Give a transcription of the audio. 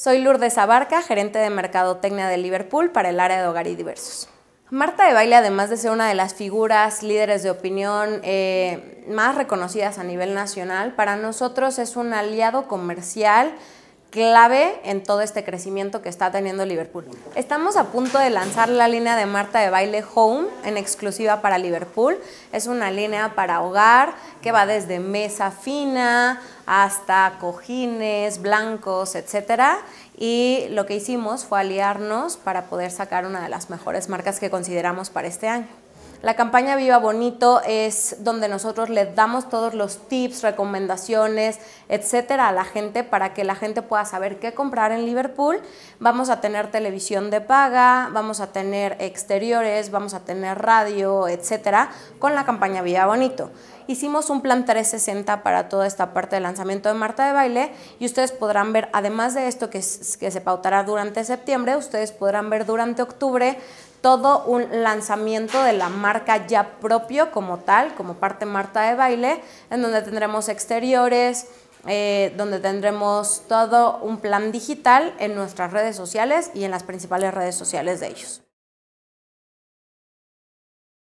Soy Lourdes Abarca, gerente de Mercadotecnia de Liverpool para el área de hogar y diversos. Marta de Baile, además de ser una de las figuras líderes de opinión eh, más reconocidas a nivel nacional, para nosotros es un aliado comercial clave en todo este crecimiento que está teniendo Liverpool. Estamos a punto de lanzar la línea de Marta de baile Home en exclusiva para Liverpool. Es una línea para hogar que va desde mesa fina hasta cojines, blancos, etc. Y lo que hicimos fue aliarnos para poder sacar una de las mejores marcas que consideramos para este año. La campaña Viva Bonito es donde nosotros les damos todos los tips, recomendaciones, etcétera a la gente para que la gente pueda saber qué comprar en Liverpool. Vamos a tener televisión de paga, vamos a tener exteriores, vamos a tener radio, etcétera, con la campaña Viva Bonito hicimos un plan 360 para toda esta parte del lanzamiento de Marta de Baile y ustedes podrán ver, además de esto que, se pautará durante septiembre, ustedes podrán ver durante octubre todo un lanzamiento de la marca ya propio como tal, como parte Marta de Baile, en donde tendremos exteriores, eh, donde tendremos todo un plan digital en nuestras redes sociales y en las principales redes sociales de ellos.